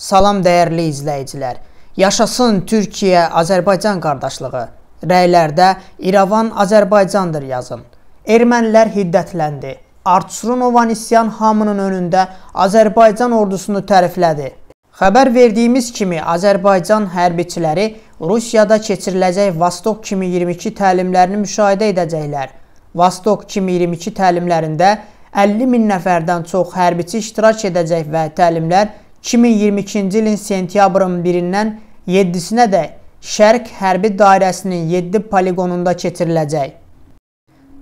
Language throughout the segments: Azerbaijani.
Salam dəyərli izləyicilər. Yaşasın Türkiyə-Azərbaycan qardaşlığı. Rəylərdə İrəvan-Azərbaycandır yazın. Ermənilər hiddətləndi. Artsurun Ovanisyan hamının önündə Azərbaycan ordusunu təriflədi. Xəbər verdiyimiz kimi Azərbaycan hərbiçiləri Rusiyada keçiriləcək Vostok 2022 təlimlərini müşahidə edəcəklər. Vostok 2022 təlimlərində 50 min nəfərdən çox hərbiçi iştirak edəcək və təlimlər 2022-ci ilin sentyabrın 1-dən 7-sinə də Şərq Hərbi Dairəsinin 7 poliqonunda keçiriləcək.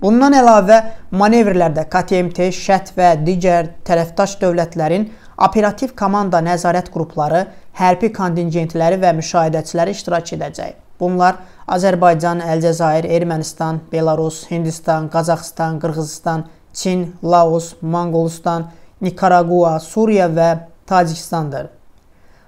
Bundan əlavə manevrlərdə KTMT, ŞƏT və digər tərəfdaş dövlətlərin operativ komanda nəzarət qrupları, hərbi kontingentləri və müşahidəçiləri iştirak edəcək. Bunlar Azərbaycan, Əlcəzair, Ermənistan, Belarus, Hindistan, Qazaxstan, Qırğızistan, Çin, Laos, Monqolistan, Nikaragua, Suriya və Tacikistandır.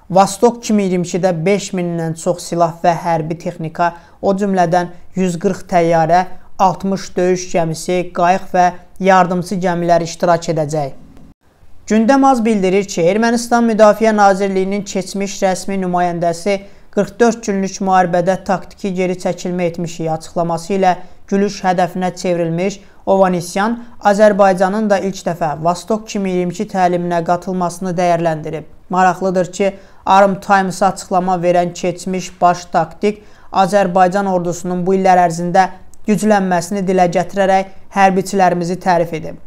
Vostok 2022-də 5000-dən çox silah və hərbi texnika, o cümlədən 140 təyyarə, 60 döyüş gəmisi, qayıq və yardımçı gəmilər iştirak edəcək. Gündəm az bildirir ki, Ermənistan Müdafiə Nazirliyinin keçmiş rəsmi nümayəndəsi 44 günlük müharibədə taktiki geri çəkilmə etmişik açıqlaması ilə gülüş hədəfinə çevrilmiş Ovanisyan Azərbaycanın da ilk dəfə Vostok 2022 təliminə qatılmasını dəyərləndirib. Maraqlıdır ki, Arm Times-a açıqlama verən keçmiş baş taktik Azərbaycan ordusunun bu illər ərzində güclənməsini dilə gətirərək hərbiçilərimizi tərif edib.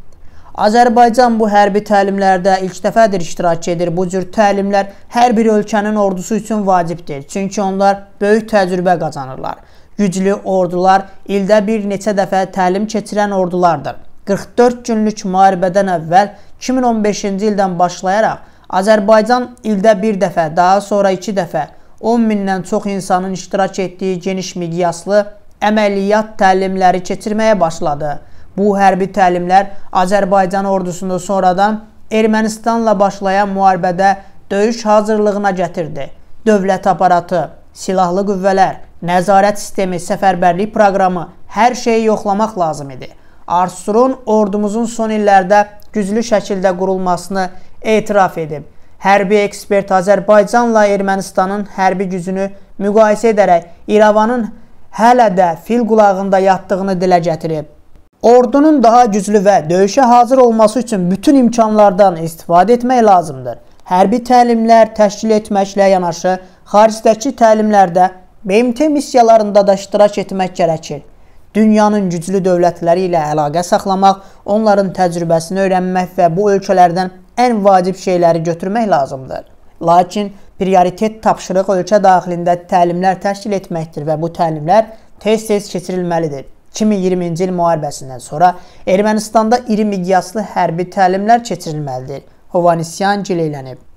Azərbaycan bu hərbi təlimlərdə ilk dəfədir iştirak edir. Bu cür təlimlər hər bir ölkənin ordusu üçün vacibdir. Çünki onlar böyük təcrübə qazanırlar. Güclü ordular ildə bir neçə dəfə təlim keçirən ordulardır. 44 günlük müharibədən əvvəl 2015-ci ildən başlayaraq Azərbaycan ildə bir dəfə, daha sonra iki dəfə 10 mindən çox insanın iştirak etdiyi geniş miqyaslı əməliyyat təlimləri keçirməyə başladı. Bu hərbi təlimlər Azərbaycan ordusunu sonradan Ermənistanla başlayan müharibədə döyüş hazırlığına gətirdi. Dövlət aparatı, silahlı qüvvələr, nəzarət sistemi, səfərbərlik proqramı hər şeyi yoxlamaq lazım idi. Arsurun ordumuzun son illərdə güclü şəkildə qurulmasını etiraf edib. Hərbi ekspert Azərbaycanla Ermənistanın hərbi gücünü müqayisə edərək İrəvanın hələ də fil qulağında yatdığını dilə gətirib. Ordunun daha güclü və döyüşə hazır olması üçün bütün imkanlardan istifadə etmək lazımdır. Hərbi təlimlər təşkil etməklə yanaşı, xaricdəki təlimlərdə BMT missiyalarında da iştirak etmək gərəkir. Dünyanın güclü dövlətləri ilə əlaqə saxlamaq, onların təcrübəsini öyrənmək və bu ölkələrdən ən vacib şeyləri götürmək lazımdır. Lakin prioritet tapşırıq ölkə daxilində təlimlər təşkil etməkdir və bu təlimlər tez-tez keçirilməlidir. 2020-ci il müharibəsindən sonra Ermənistanda iri miqyaslı hərbi təlimlər keçirilməlidir. Hovanisyan gileylənib.